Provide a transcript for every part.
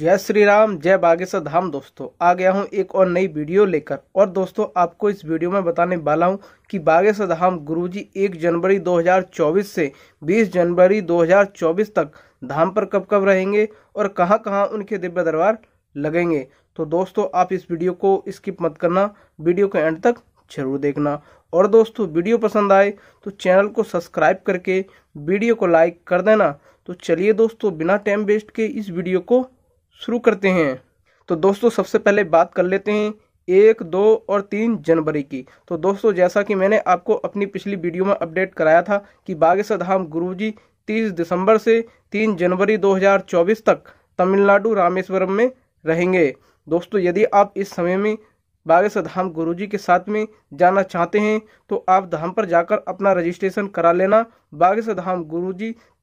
जय श्री राम जय बागेश्वर धाम दोस्तों आ गया हूँ एक और नई वीडियो लेकर और दोस्तों आपको इस वीडियो में बताने वाला हूँ कि बागेश्वर धाम गुरुजी 1 जनवरी 2024 से 20 जनवरी 2024 तक धाम पर कब कब रहेंगे और कहाँ कहाँ उनके दिव्य दरबार लगेंगे तो दोस्तों आप इस वीडियो को स्किप मत करना वीडियो के एंड तक जरूर देखना और दोस्तों वीडियो पसंद आए तो चैनल को सब्सक्राइब करके वीडियो को लाइक कर देना तो चलिए दोस्तों बिना टाइम वेस्ट के इस वीडियो को शुरू करते हैं तो दोस्तों सबसे पहले बात कर लेते हैं एक दो और तीन जनवरी की तो दोस्तों जैसा कि मैंने आपको अपनी पिछली वीडियो में अपडेट कराया था कि बागेश्वर धाम गुरु जी तीस दिसंबर से तीन जनवरी 2024 तक तमिलनाडु रामेश्वरम में रहेंगे दोस्तों यदि आप इस समय में बागेश्वर धाम जी के साथ में जाना चाहते हैं तो आप धाम पर जाकर अपना रजिस्ट्रेशन करा लेना बागेश्वर धाम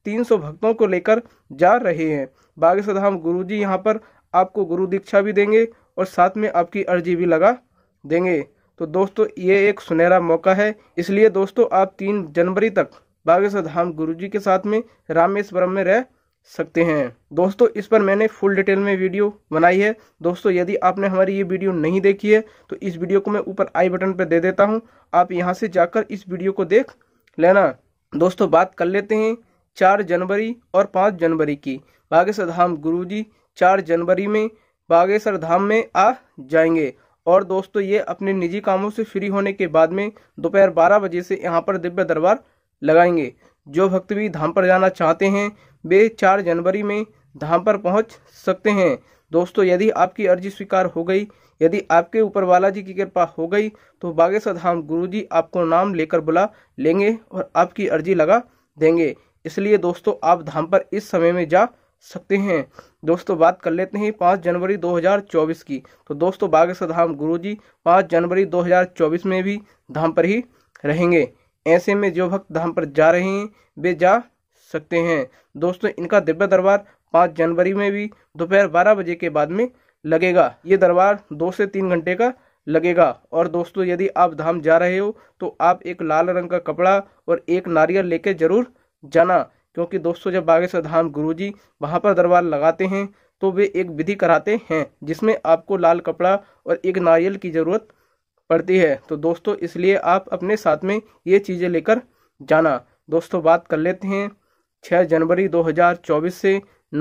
तीन सौ भक्तों को लेकर जा रहे हैं बागेश्वर धाम गुरु जी यहाँ पर आपको गुरु दीक्षा भी देंगे और साथ में आपकी अर्जी भी लगा देंगे तो दोस्तों ये एक सुनहरा मौका है इसलिए दोस्तों आप तीन जनवरी तक बागेश्वर धाम गुरु जी के साथ में रामेश्वरम में रह सकते हैं दोस्तों इस पर मैंने फुल डिटेल में वीडियो बनाई है दोस्तों यदि आपने हमारी ये वीडियो नहीं देखी है तो इस वीडियो को मैं ऊपर आई बटन पर दे देता हूँ आप यहाँ से जाकर इस वीडियो को देख लेना दोस्तों बात कर लेते हैं चार जनवरी और पाँच जनवरी की बागेश्वर धाम गुरु जी चार जनवरी में बागेश्वर धाम में आ जाएंगे और दोस्तों ये अपने निजी कामों से फ्री होने के बाद में दोपहर बारह बजे से यहाँ पर दिव्य दरबार लगाएंगे जो भक्त भी धाम पर जाना चाहते हैं वे चार जनवरी में धाम पर पहुंच सकते हैं दोस्तों यदि आपकी अर्जी स्वीकार हो गई यदि आपके ऊपर बालाजी की कृपा हो गई तो बागेश्वर धाम जी आपको नाम लेकर बुला लेंगे और आपकी अर्जी लगा देंगे इसलिए दोस्तों आप धाम पर इस समय में जा सकते हैं दोस्तों बात कर लेते हैं पाँच जनवरी 2024 की तो दोस्तों बागेश्वर धाम जी पाँच जनवरी 2024 में भी धाम पर ही रहेंगे ऐसे में जो भक्त धाम पर जा रहे हैं वे जा सकते हैं दोस्तों इनका दिव्य दरबार पाँच जनवरी में भी दोपहर बारह बजे के बाद में लगेगा ये दरबार दो से तीन घंटे का लगेगा और दोस्तों यदि आप धाम जा रहे हो तो आप एक लाल रंग का कपड़ा और एक नारियल लेके जरूर जाना क्योंकि दोस्तों जब बागेश्वर धाम गुरुजी वहाँ पर दरबार लगाते हैं तो वे एक विधि कराते हैं जिसमें आपको लाल कपड़ा और एक नारियल की ज़रूरत पड़ती है तो दोस्तों इसलिए आप अपने साथ में ये चीज़ें लेकर जाना दोस्तों बात कर लेते हैं 6 जनवरी 2024 से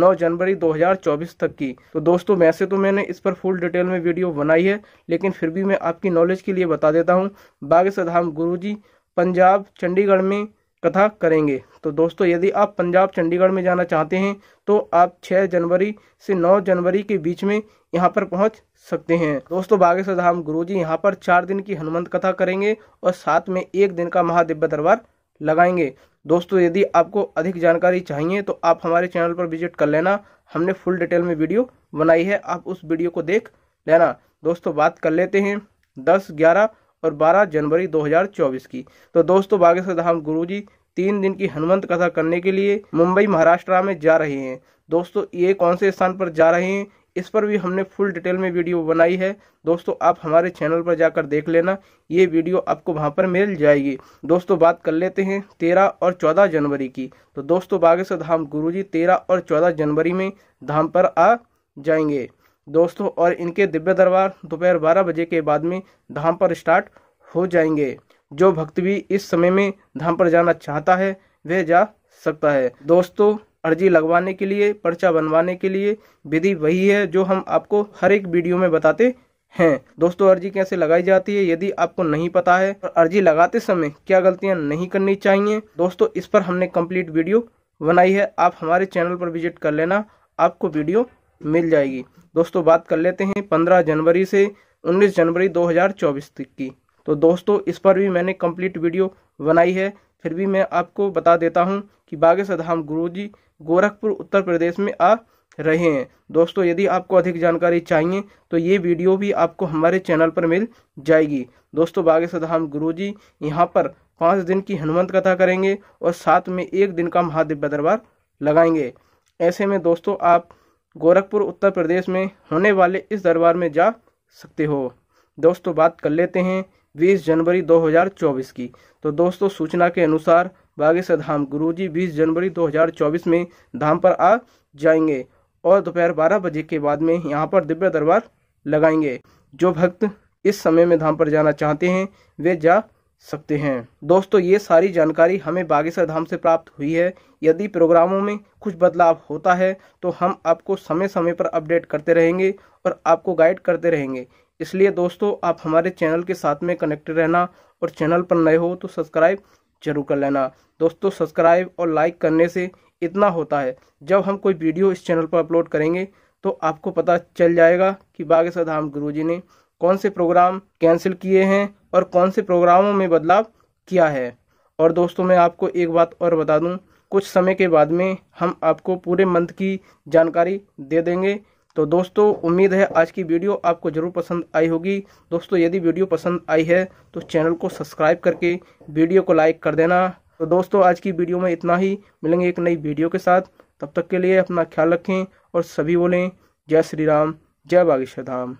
9 जनवरी 2024 तक की तो दोस्तों वैसे तो मैंने इस पर फुल डिटेल में वीडियो बनाई है लेकिन फिर भी मैं आपकी नॉलेज के लिए बता देता हूँ बागेश्वर धाम जी पंजाब चंडीगढ़ में कथा करेंगे तो दोस्तों यदि आप पंजाब चंडीगढ़ में जाना चाहते हैं तो आप 6 जनवरी से 9 जनवरी के बीच में यहाँ पर पहुँच सकते हैं दोस्तों बागेश्वर धाम गुरु जी यहाँ पर चार दिन की हनुमंत कथा करेंगे और साथ में एक दिन का महादिव्य दरबार लगाएंगे दोस्तों यदि आपको अधिक जानकारी चाहिए तो आप हमारे चैनल पर विजिट कर लेना हमने फुल डिटेल में वीडियो बनाई है आप उस वीडियो को देख लेना दोस्तों बात कर लेते हैं दस ग्यारह और 12 जनवरी 2024 की तो दोस्तों बागेश्वर धाम गुरु जी तीन दिन की हनुमंत कथा करने के लिए मुंबई महाराष्ट्र में जा रहे हैं दोस्तों ये कौन से स्थान पर जा रहे हैं इस पर भी हमने फुल डिटेल में वीडियो बनाई है दोस्तों आप हमारे चैनल पर जाकर देख लेना ये वीडियो आपको वहाँ पर मिल जाएगी दोस्तों बात कर लेते हैं तेरह और चौदह जनवरी की तो दोस्तों बागेश्वर धाम जी तेरह और चौदह जनवरी में धाम पर आ जाएंगे दोस्तों और इनके दिव्य दरबार दोपहर बारह बजे के बाद में धाम पर स्टार्ट हो जाएंगे जो भक्त भी इस समय में धाम पर जाना चाहता है वह जा सकता है दोस्तों अर्जी लगवाने के लिए पर्चा बनवाने के लिए विधि वही है जो हम आपको हर एक वीडियो में बताते हैं दोस्तों अर्जी कैसे लगाई जाती है यदि आपको नहीं पता है और अर्जी लगाते समय क्या गलतियां नहीं करनी चाहिए दोस्तों इस पर हमने कंप्लीट वीडियो बनाई है आप हमारे चैनल पर विजिट कर लेना आपको वीडियो मिल जाएगी दोस्तों बात कर लेते हैं 15 जनवरी से 19 जनवरी 2024 तक की तो दोस्तों इस पर भी मैंने कंप्लीट वीडियो बनाई है फिर भी मैं आपको बता देता हूं कि बागेश्वर धाम जी गोरखपुर उत्तर प्रदेश में आ रहे हैं दोस्तों यदि आपको अधिक जानकारी चाहिए तो ये वीडियो भी आपको हमारे चैनल पर मिल जाएगी दोस्तों बागेश्वर धाम गुरु जी यहाँ पर पाँच दिन की हनुमंत कथा करेंगे और साथ में एक दिन का महादेव दरबार लगाएंगे ऐसे में दोस्तों आप गोरखपुर उत्तर प्रदेश में होने वाले इस दरबार में जा सकते हो दोस्तों बात कर लेते हैं 20 जनवरी 2024 की तो दोस्तों सूचना के अनुसार बागेश्वर धाम गुरुजी 20 जनवरी 2024 में धाम पर आ जाएंगे और दोपहर 12 बजे के बाद में यहाँ पर दिव्य दरबार लगाएंगे जो भक्त इस समय में धाम पर जाना चाहते हैं वे जा सकते हैं दोस्तों ये सारी जानकारी हमें बागेश्वर धाम से प्राप्त हुई है यदि प्रोग्रामों में कुछ बदलाव होता है तो हम आपको समय समय पर अपडेट करते रहेंगे और आपको गाइड करते रहेंगे इसलिए दोस्तों आप हमारे चैनल के साथ में कनेक्टेड रहना और चैनल पर नए हो तो सब्सक्राइब जरूर कर लेना दोस्तों सब्सक्राइब और लाइक करने से इतना होता है जब हम कोई वीडियो इस चैनल पर अपलोड करेंगे तो आपको पता चल जाएगा कि बागेश्वर धाम गुरु ने कौन से प्रोग्राम कैंसिल किए हैं और कौन से प्रोग्रामों में बदलाव किया है और दोस्तों मैं आपको एक बात और बता दूं कुछ समय के बाद में हम आपको पूरे मंथ की जानकारी दे देंगे तो दोस्तों उम्मीद है आज की वीडियो आपको ज़रूर पसंद आई होगी दोस्तों यदि वीडियो पसंद आई है तो चैनल को सब्सक्राइब करके वीडियो को लाइक कर देना तो दोस्तों आज की वीडियो में इतना ही मिलेंगे एक नई वीडियो के साथ तब तक के लिए अपना ख्याल रखें और सभी बोलें जय श्री राम जय बागेश्वर धाम